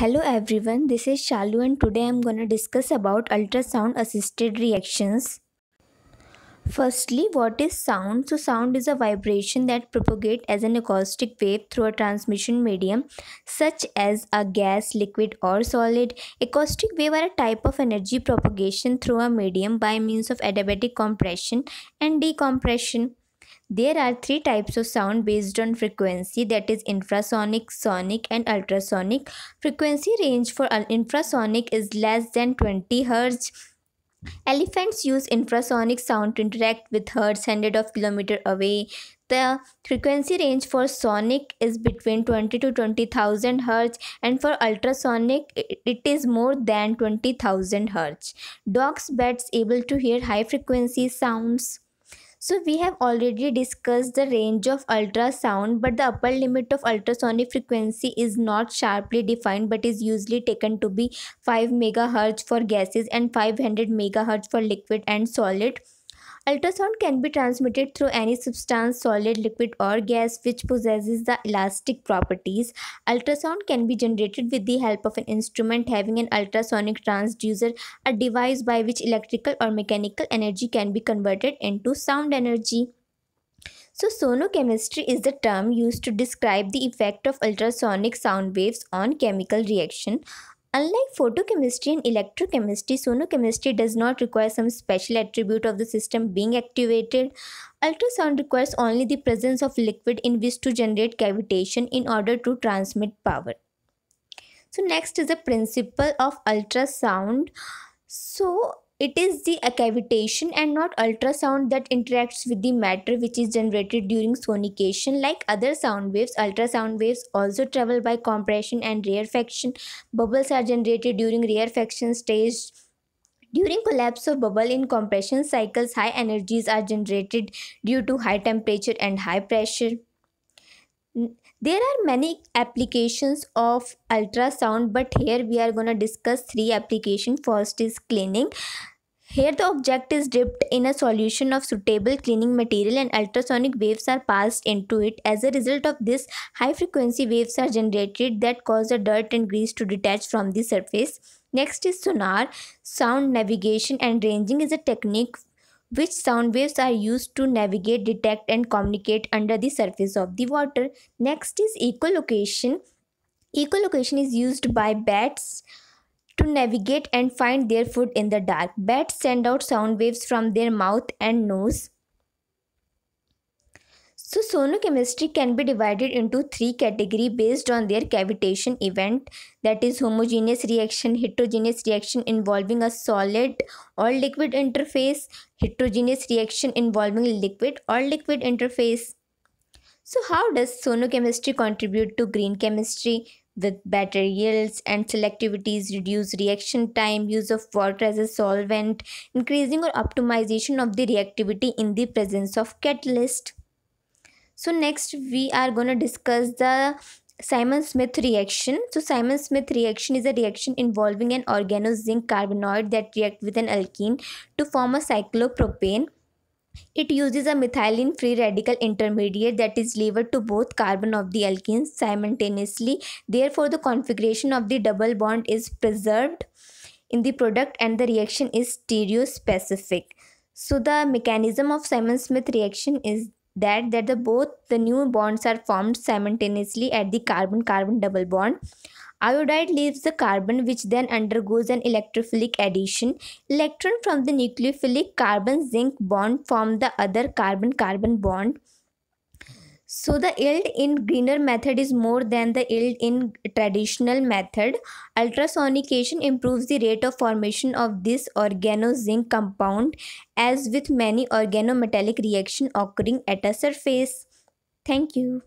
Hello everyone, this is Shalu and today I am going to discuss about ultrasound assisted reactions. Firstly, what is sound? So sound is a vibration that propagates as an acoustic wave through a transmission medium such as a gas, liquid or solid. Acoustic wave are a type of energy propagation through a medium by means of adiabatic compression and decompression. There are three types of sound based on frequency that is infrasonic, sonic and ultrasonic. Frequency range for infrasonic is less than 20 Hz. Elephants use infrasonic sound to interact with herds hundreds of kilometers away. The frequency range for sonic is between 20 to 20,000 Hz and for ultrasonic it is more than 20,000 Hz. Dogs' bats able to hear high frequency sounds. So we have already discussed the range of ultrasound but the upper limit of ultrasonic frequency is not sharply defined but is usually taken to be 5 MHz for gases and 500 MHz for liquid and solid. Ultrasound can be transmitted through any substance, solid, liquid or gas which possesses the elastic properties. Ultrasound can be generated with the help of an instrument having an ultrasonic transducer, a device by which electrical or mechanical energy can be converted into sound energy. So sonochemistry is the term used to describe the effect of ultrasonic sound waves on chemical reaction. Unlike photochemistry and electrochemistry, sonochemistry does not require some special attribute of the system being activated. Ultrasound requires only the presence of liquid in which to generate cavitation in order to transmit power. So next is the principle of ultrasound. So it is the cavitation and not ultrasound that interacts with the matter which is generated during sonication. Like other sound waves, ultrasound waves also travel by compression and rarefaction. Bubbles are generated during rarefaction stage. During collapse of bubble in compression cycles, high energies are generated due to high temperature and high pressure. There are many applications of ultrasound, but here we are going to discuss three applications. First is cleaning. Here the object is dipped in a solution of suitable cleaning material and ultrasonic waves are passed into it. As a result of this, high frequency waves are generated that cause the dirt and grease to detach from the surface. Next is sonar. Sound navigation and ranging is a technique which sound waves are used to navigate, detect and communicate under the surface of the water. Next is echolocation. Echolocation is used by bats to navigate and find their food in the dark. Bats send out sound waves from their mouth and nose. So sonochemistry can be divided into three categories based on their cavitation event that is homogeneous reaction, heterogeneous reaction involving a solid or liquid interface, heterogeneous reaction involving liquid or liquid interface. So how does sonochemistry contribute to green chemistry? with better yields and selectivities, reduce reaction time, use of water as a solvent, increasing or optimization of the reactivity in the presence of catalyst. So next we are going to discuss the Simon Smith reaction. So Simon Smith reaction is a reaction involving an organozinc carbonoid that react with an alkene to form a cyclopropane. It uses a methylene free radical intermediate that is levered to both carbon of the alkenes simultaneously. Therefore, the configuration of the double bond is preserved in the product and the reaction is stereospecific. So, the mechanism of Simon-Smith reaction is that that the both the new bonds are formed simultaneously at the carbon carbon double bond iodide leaves the carbon which then undergoes an electrophilic addition electron from the nucleophilic carbon zinc bond form the other carbon carbon bond so the yield in greener method is more than the yield in traditional method. Ultrasonication improves the rate of formation of this organo zinc compound as with many organometallic reaction occurring at a surface. Thank you.